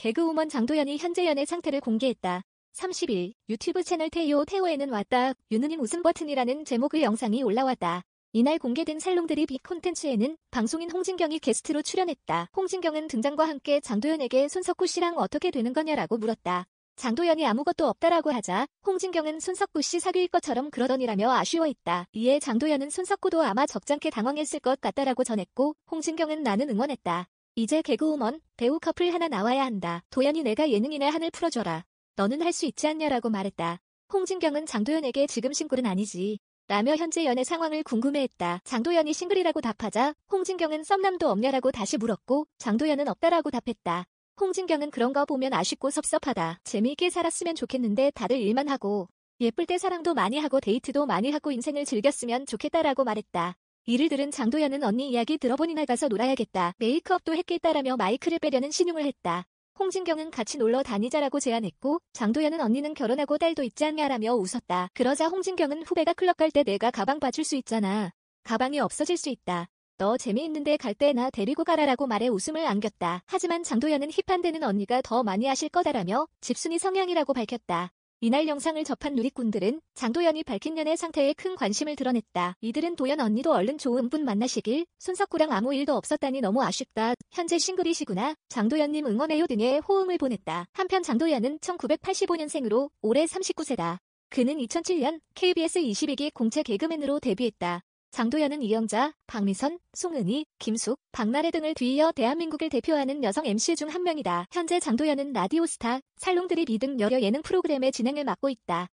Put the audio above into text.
개그우먼 장도연이 현재 연의 상태를 공개했다. 30일 유튜브 채널 태요 태호에는 왔다 유느님 웃음 버튼이라는 제목의 영상이 올라왔다. 이날 공개된 살롱들이 빅 콘텐츠에는 방송인 홍진경이 게스트로 출연했다. 홍진경은 등장과 함께 장도연에게 손석구 씨랑 어떻게 되는 거냐라고 물었다. 장도연이 아무것도 없다라고 하자 홍진경은 손석구 씨 사귈 것처럼 그러더니라며 아쉬워했다. 이에 장도연은 손석구도 아마 적잖게 당황했을 것 같다라고 전했고 홍진경은 나는 응원했다. 이제 개그우먼, 배우 커플 하나 나와야 한다. 도연이 내가 예능인의 한을 풀어줘라. 너는 할 수 있지 않냐라고 말했다. 홍진경은 장도연에게 지금 싱글은 아니지. 라며 현재 연애 상황을 궁금해했다. 장도연이 싱글이라고 답하자 홍진경은 썸남도 없냐라고 다시 물었고 장도연은 없다라고 답했다. 홍진경은 그런 거 보면 아쉽고 섭섭하다. 재미있게 살았으면 좋겠는데 다들 일만 하고 예쁠 때 사랑도 많이 하고 데이트도 많이 하고 인생을 즐겼으면 좋겠다라고 말했다. 이를 들은 장도연은 언니 이야기 들어보니 나가서 놀아야겠다. 메이크업도 했겠다라며 마이크를 빼려는 신용을 했다. 홍진경은 같이 놀러 다니자라고 제안했고 장도연은 언니는 결혼하고 딸도 있지 않냐라며 웃었다. 그러자 홍진경은 후배가 클럽 갈 때 내가 가방 봐줄 수 있잖아. 가방이 없어질 수 있다. 너 재미있는데 갈 때 나 데리고 가라라고 말해 웃음을 안겼다. 하지만 장도연은 힙한 데는 언니가 더 많이 하실 거다라며 집순이 성향이라고 밝혔다. 이날 영상을 접한 누리꾼들은 장도연이 밝힌 연애 상태에 큰 관심을 드러냈다. 이들은 도연 언니도 얼른 좋은 분 만나시길, 손석구랑 아무 일도 없었다니 너무 아쉽다. 현재 싱글이시구나. 장도연님 응원해요 등의 호응을 보냈다. 한편 장도연은 1985년생으로 올해 39세다. 그는 2007년 KBS 22기 공채 개그맨으로 데뷔했다. 장도연은 이영자, 박미선, 송은희, 김숙, 박나래 등을 뒤이어 대한민국을 대표하는 여성 MC 중 한 명이다. 현재 장도연은 라디오스타, 살롱드립 2등 여러 예능 프로그램의 진행을 맡고 있다.